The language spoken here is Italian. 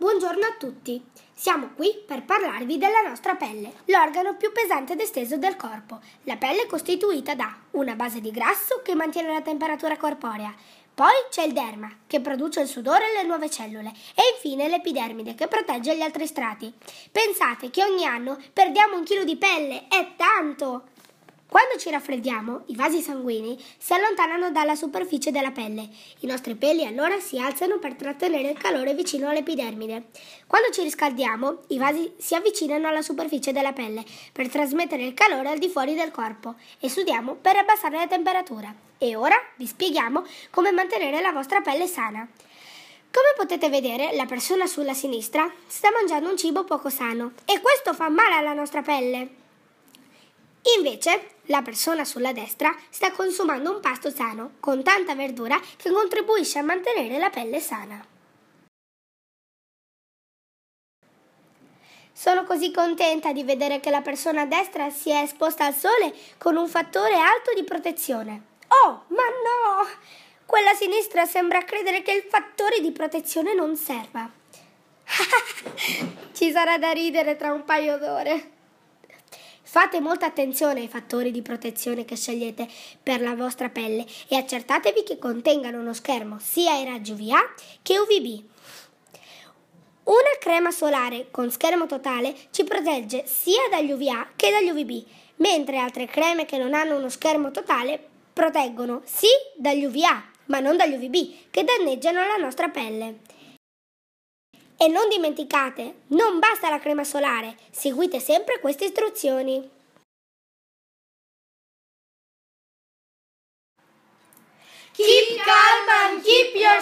Buongiorno a tutti, siamo qui per parlarvi della nostra pelle, l'organo più pesante ed esteso del corpo. La pelle è costituita da una base di grasso che mantiene la temperatura corporea, poi c'è il derma, che produce il sudore e le nuove cellule, e infine l'epidermide, che protegge gli altri strati. Pensate che ogni anno perdiamo un chilo di pelle, è tanto! Quando ci raffreddiamo, i vasi sanguigni si allontanano dalla superficie della pelle. I nostri peli allora si alzano per trattenere il calore vicino all'epidermide. Quando ci riscaldiamo, i vasi si avvicinano alla superficie della pelle per trasmettere il calore al di fuori del corpo e sudiamo per abbassare la temperatura. E ora vi spieghiamo come mantenere la vostra pelle sana. Come potete vedere, la persona sulla sinistra sta mangiando un cibo poco sano e questo fa male alla nostra pelle. Invece, la persona sulla destra sta consumando un pasto sano, con tanta verdura che contribuisce a mantenere la pelle sana. Sono così contenta di vedere che la persona a destra si è esposta al sole con un fattore alto di protezione. Oh, ma no! Quella sinistra sembra credere che il fattore di protezione non serva. Ci sarà da ridere tra un paio d'ore. Fate molta attenzione ai fattori di protezione che scegliete per la vostra pelle e accertatevi che contengano uno schermo sia i raggi UVA che UVB. Una crema solare con schermo totale ci protegge sia dagli UVA che dagli UVB, mentre altre creme che non hanno uno schermo totale proteggono sì dagli UVA, ma non dagli UVB, che danneggiano la nostra pelle. E non dimenticate, non basta la crema solare, seguite sempre queste istruzioni. Keep calm and keep your